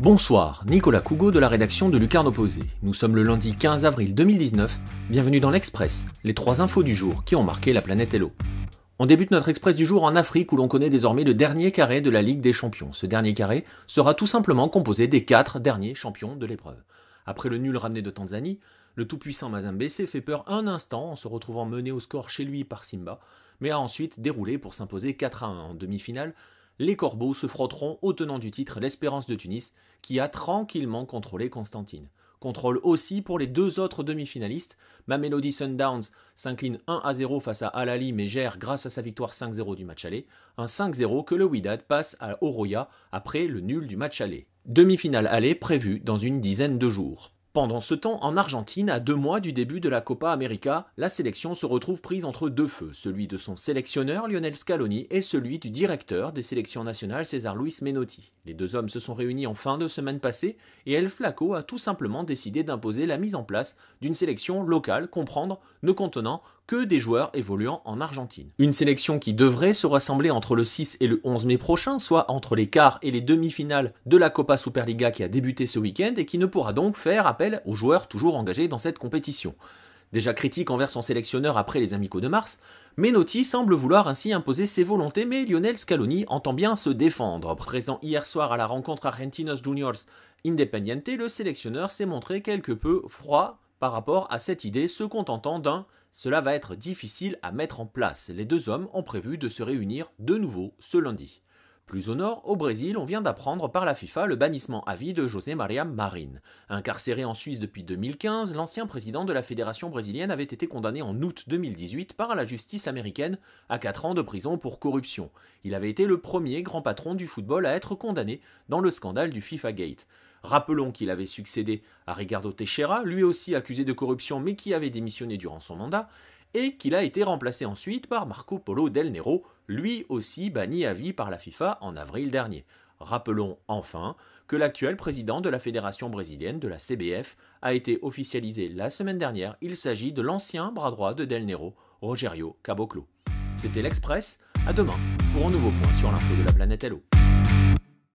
Bonsoir, Nicolas Cougo de la rédaction de Lucarne Opposé. Nous sommes le lundi 15 avril 2019. Bienvenue dans l'Express, les trois infos du jour qui ont marqué la planète Hello. On débute notre Express du jour en Afrique où l'on connaît désormais le dernier carré de la Ligue des Champions. Ce dernier carré sera tout simplement composé des quatre derniers champions de l'épreuve. Après le nul ramené de Tanzanie, le tout-puissant Mazembe fait peur un instant en se retrouvant mené au score chez lui par Simba, mais a ensuite déroulé pour s'imposer 4 à 1 en demi-finale les Corbeaux se frotteront au tenant du titre, l'Espérance de Tunis, qui a tranquillement contrôlé Constantine. Contrôle aussi pour les deux autres demi-finalistes. Mamelody Sundowns s'incline 1 à 0 face à Alali, mais gère grâce à sa victoire 5-0 du match aller. Un 5-0 que le Widad passe à Oroya après le nul du match aller. Demi-finale aller prévue dans une dizaine de jours. Pendant ce temps, en Argentine, à deux mois du début de la Copa América, la sélection se retrouve prise entre deux feux, celui de son sélectionneur Lionel Scaloni et celui du directeur des sélections nationales César Luis Menotti. Les deux hommes se sont réunis en fin de semaine passée et El Flaco a tout simplement décidé d'imposer la mise en place d'une sélection locale, comprendre, ne contenant que des joueurs évoluant en Argentine. Une sélection qui devrait se rassembler entre le 6 et le 11 mai prochain, soit entre les quarts et les demi-finales de la Copa Superliga qui a débuté ce week-end et qui ne pourra donc faire appel aux joueurs toujours engagés dans cette compétition. Déjà critique envers son sélectionneur après les Amicaux de Mars, Menotti semble vouloir ainsi imposer ses volontés, mais Lionel Scaloni entend bien se défendre. Présent hier soir à la rencontre Argentinos Juniors Independiente, le sélectionneur s'est montré quelque peu froid par rapport à cette idée se contentant d'un Cela va être difficile à mettre en place. Les deux hommes ont prévu de se réunir de nouveau ce lundi. Plus au nord, au Brésil, on vient d'apprendre par la FIFA le bannissement à vie de José Maria Marin. Incarcéré en Suisse depuis 2015, l'ancien président de la Fédération brésilienne avait été condamné en août 2018 par la justice américaine à 4 ans de prison pour corruption. Il avait été le premier grand patron du football à être condamné dans le scandale du FIFA Gate. Rappelons qu'il avait succédé à Ricardo Teixeira, lui aussi accusé de corruption mais qui avait démissionné durant son mandat, et qu'il a été remplacé ensuite par Marco Polo Del Nero, lui aussi banni à vie par la FIFA en avril dernier. Rappelons enfin que l'actuel président de la Fédération brésilienne de la CBF a été officialisé la semaine dernière. Il s'agit de l'ancien bras droit de Del Nero, Rogerio Caboclo. C'était l'Express, à demain pour un nouveau point sur l'info de la planète Hello.